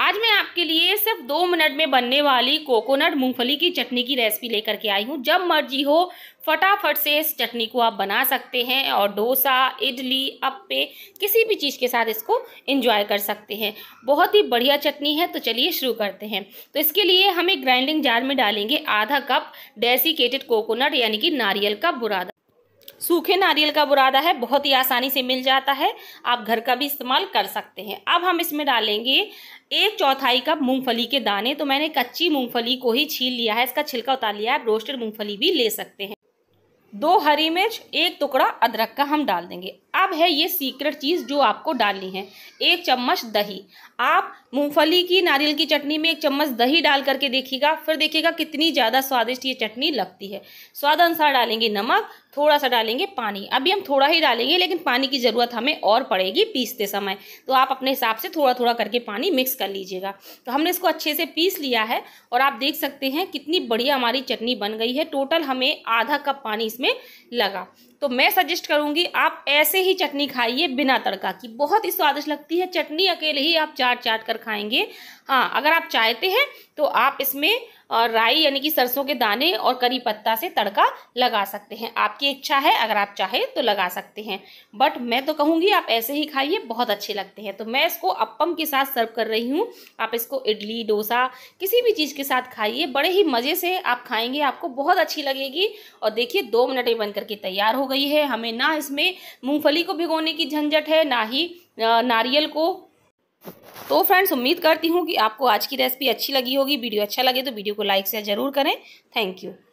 आज मैं आपके लिए सिर्फ दो मिनट में बनने वाली कोकोनट मूंगफली की चटनी की रेसिपी लेकर के आई हूँ जब मर्जी हो फटाफट से इस चटनी को आप बना सकते हैं और डोसा इडली अप्पे किसी भी चीज़ के साथ इसको इंजॉय कर सकते हैं बहुत ही बढ़िया चटनी है तो चलिए शुरू करते हैं तो इसके लिए हम एक ग्राइंडिंग जार में डालेंगे आधा कप डेसिकेटेड कोकोनट यानी कि नारियल का बुरादा सूखे नारियल का बुरादा है बहुत ही आसानी से मिल जाता है आप घर का भी इस्तेमाल कर सकते हैं अब हम इसमें डालेंगे एक चौथाई कप मूंगफली के दाने तो मैंने कच्ची मूंगफली को ही छील लिया है इसका छिलका उतार लिया है आप रोस्टेड मूंगफली भी ले सकते हैं दो हरी मिर्च एक टुकड़ा अदरक का हम डाल देंगे अब है ये सीक्रेट चीज़ जो आपको डालनी है एक चम्मच दही आप मूंगफली की नारियल की चटनी में एक चम्मच दही डाल करके देखिएगा फिर देखिएगा कितनी ज़्यादा स्वादिष्ट ये चटनी लगती है स्वाद अनुसार डालेंगे नमक थोड़ा सा डालेंगे पानी अभी हम थोड़ा ही डालेंगे लेकिन पानी की ज़रूरत हमें और पड़ेगी पीसते समय तो आप अपने हिसाब से थोड़ा थोड़ा करके पानी मिक्स कर लीजिएगा तो हमने इसको अच्छे से पीस लिया है और आप देख सकते हैं कितनी बढ़िया हमारी चटनी बन गई है टोटल हमें आधा कप पानी इसमें लगा तो मैं सजेस्ट करूँगी आप ऐसे ही चटनी खाइए बिना तड़का की बहुत ही स्वादिष्ट लगती है चटनी अकेले ही आप चाट चाट कर खाएंगे हाँ अगर आप चाहते हैं तो आप इसमें और राई यानी कि सरसों के दाने और करी पत्ता से तड़का लगा सकते हैं आपकी इच्छा है अगर आप चाहे तो लगा सकते हैं बट मैं तो कहूँगी आप ऐसे ही खाइए बहुत अच्छे लगते हैं तो मैं इसको अपम के साथ सर्व कर रही हूँ आप इसको इडली डोसा किसी भी चीज़ के साथ खाइए बड़े ही मज़े से आप खाएंगे आपको बहुत अच्छी लगेगी और देखिए दो मिनट में बन करके तैयार हो गई है हमें ना इसमें मूँगफली को भिगोने की झंझट है ना ही नारियल को तो फ्रेंड्स उम्मीद करती हूँ कि आपको आज की रेसिपी अच्छी लगी होगी वीडियो अच्छा लगे तो वीडियो को लाइक शेयर जरूर करें थैंक यू